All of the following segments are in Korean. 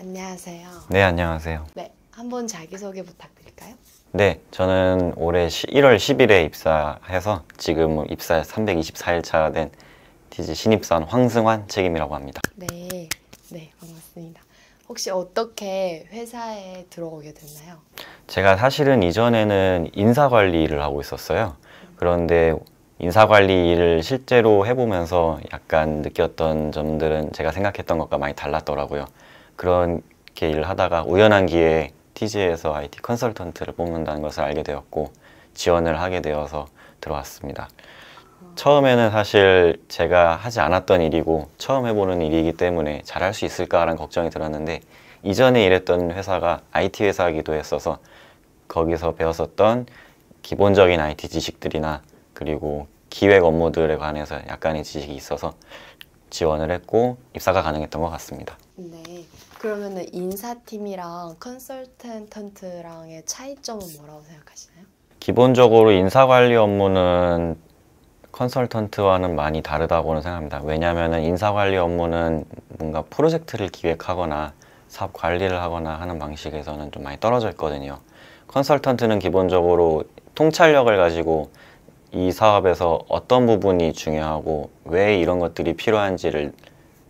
안녕하세요. 네, 안녕하세요. 네, 한번 자기소개 부탁드릴까요? 네, 저는 올해 1월 10일에 입사해서 지금 입사 324일 차된 TG 신입사원 황승환 책임이라고 합니다. 네, 네, 반갑습니다. 혹시 어떻게 회사에 들어오게 됐나요? 제가 사실은 이전에는 인사관리를 하고 있었어요. 그런데 인사관리를 실제로 해보면서 약간 느꼈던 점들은 제가 생각했던 것과 많이 달랐더라고요. 그런 게 일을 하다가 우연한 기회에 TJ에서 IT 컨설턴트를 뽑는다는 것을 알게 되었고 지원을 하게 되어서 들어왔습니다. 처음에는 사실 제가 하지 않았던 일이고 처음 해보는 일이기 때문에 잘할 수 있을까라는 걱정이 들었는데 이전에 일했던 회사가 IT 회사이기도 했어서 거기서 배웠었던 기본적인 IT 지식들이나 그리고 기획 업무들에 관해서 약간의 지식이 있어서 지원을 했고 입사가 가능했던 것 같습니다. 네. 그러면은 인사팀이랑 컨설턴트랑의 차이점은 뭐라고 생각하시나요? 기본적으로 인사 관리 업무는 컨설턴트와는 많이 다르다고는 생각합니다. 왜냐하면 인사 관리 업무는 뭔가 프로젝트를 기획하거나 사업 관리를 하거나 하는 방식에서는 좀 많이 떨어져 있거든요. 컨설턴트는 기본적으로 통찰력을 가지고 이 사업에서 어떤 부분이 중요하고 왜 이런 것들이 필요한지를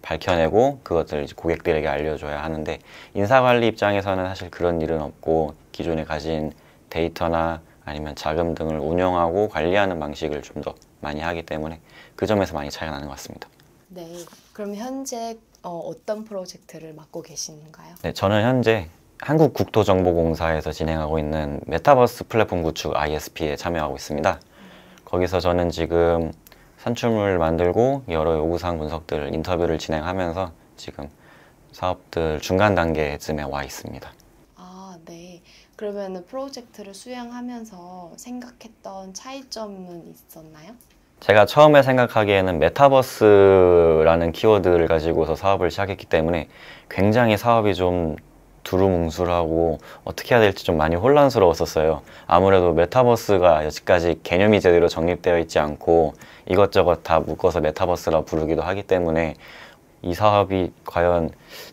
밝혀내고 그것들을 고객들에게 알려줘야 하는데 인사관리 입장에서는 사실 그런 일은 없고 기존에 가진 데이터나 아니면 자금 등을 운영하고 관리하는 방식을 좀 더 많이 하기 때문에 그 점에서 많이 차이가 나는 것 같습니다. 네, 그럼 현재 어, 떤 프로젝트를 맡고 계시는가요 네, 저는 현재 한국국토정보공사에서 진행하고 있는 메타버스 플랫폼 구축 ISP에 참여하고 있습니다. 거기서 저는 지금 산출물 만들고 여러 요구사항 분석들 인터뷰를 진행하면서 지금 사업들 중간 단계쯤에 와 있습니다. 아, 네. 그러면 프로젝트를 수행하면서 생각했던 차이점은 있었나요? 제가 처음에 생각하기에는 메타버스라는 키워드를 가지고서 사업을 시작했기 때문에 굉장히 사업이 좀 두루뭉술하고 어떻게 해야 될지 좀 많이 혼란스러웠었어요. 아무래도 메타버스가 여지까지 개념이 제대로 정립되어 있지 않고 이것저것 다 묶어서 메타버스라 부르기도 하기 때문에 이 사업이 과연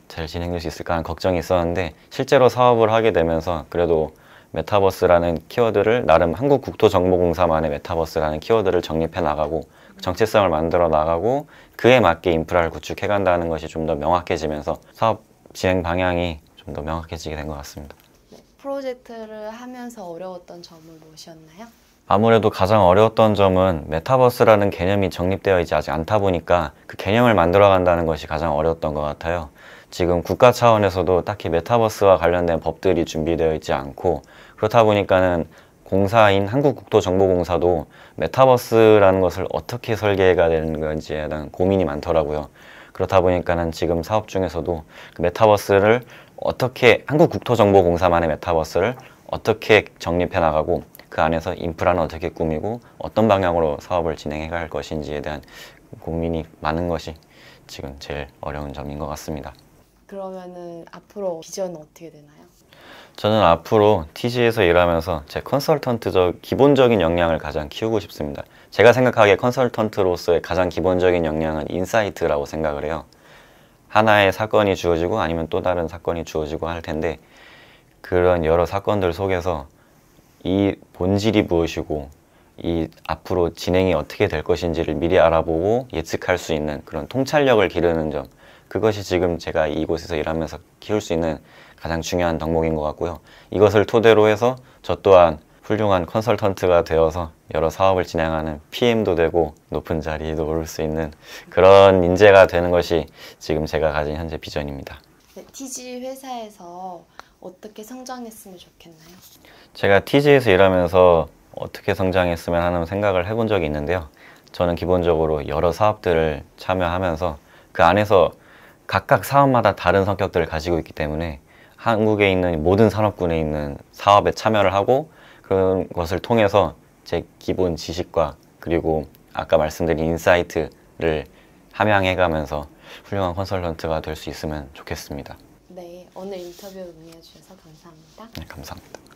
잘 진행될 수 있을까 하는 걱정이 있었는데 실제로 사업을 하게 되면서 그래도 메타버스라는 키워드를 나름 한국국토정보공사만의 메타버스라는 키워드를 정립해 나가고 정체성을 만들어 나가고 그에 맞게 인프라를 구축해 간다는 것이 좀 더 명확해지면서 사업 진행 방향이 좀더 명확해지게 된 것 같습니다. 네, 프로젝트를 하면서 어려웠던 점은 무엇이었나요? 아무래도 가장 어려웠던 점은 메타버스라는 개념이 정립되어 있지 아직 않다 보니까 그 개념을 만들어 간다는 것이 가장 어려웠던 것 같아요. 지금 국가 차원에서도 딱히 메타버스와 관련된 법들이 준비되어 있지 않고 그렇다 보니까는 공사인 한국국토정보공사도 메타버스라는 것을 어떻게 설계가 되는 건지에 대한 고민이 많더라고요. 그렇다 보니까는 지금 사업 중에서도 그 메타버스를 어떻게 한국국토정보공사만의 메타버스를 어떻게 정립해 나가고 그 안에서 인프라는 어떻게 꾸미고 어떤 방향으로 사업을 진행해 갈 것인지에 대한 고민이 많은 것이 지금 제일 어려운 점인 것 같습니다. 그러면은 앞으로 비전은 어떻게 되나요? 저는 앞으로 TG에서 일하면서 제 컨설턴트적 기본적인 역량을 가장 키우고 싶습니다. 제가 생각하기에 컨설턴트로서의 가장 기본적인 역량은 인사이트라고 생각을 해요. 하나의 사건이 주어지고 아니면 또 다른 사건이 주어지고 할 텐데 그런 여러 사건들 속에서 이 본질이 무엇이고 이 앞으로 진행이 어떻게 될 것인지를 미리 알아보고 예측할 수 있는 그런 통찰력을 기르는 점 그것이 지금 제가 이곳에서 일하면서 키울 수 있는 가장 중요한 덕목인 것 같고요 이것을 토대로 해서 저 또한 훌륭한 컨설턴트가 되어서 여러 사업을 진행하는 PM도 되고 높은 자리에도 오를 수 있는 그런 인재가 되는 것이 지금 제가 가진 현재 비전입니다. 네, TG 회사에서 어떻게 성장했으면 좋겠나요? 제가 TG에서 일하면서 어떻게 성장했으면 하는 생각을 해본 적이 있는데요. 저는 기본적으로 여러 사업들을 참여하면서 그 안에서 각각 사업마다 다른 성격들을 가지고 있기 때문에 한국에 있는 모든 산업군에 있는 사업에 참여를 하고 그런 것을 통해서 제 기본 지식과 그리고 아까 말씀드린 인사이트를 함양해가면서 훌륭한 컨설턴트가 될 수 있으면 좋겠습니다. 네, 오늘 인터뷰 응해주셔서 감사합니다. 네, 감사합니다.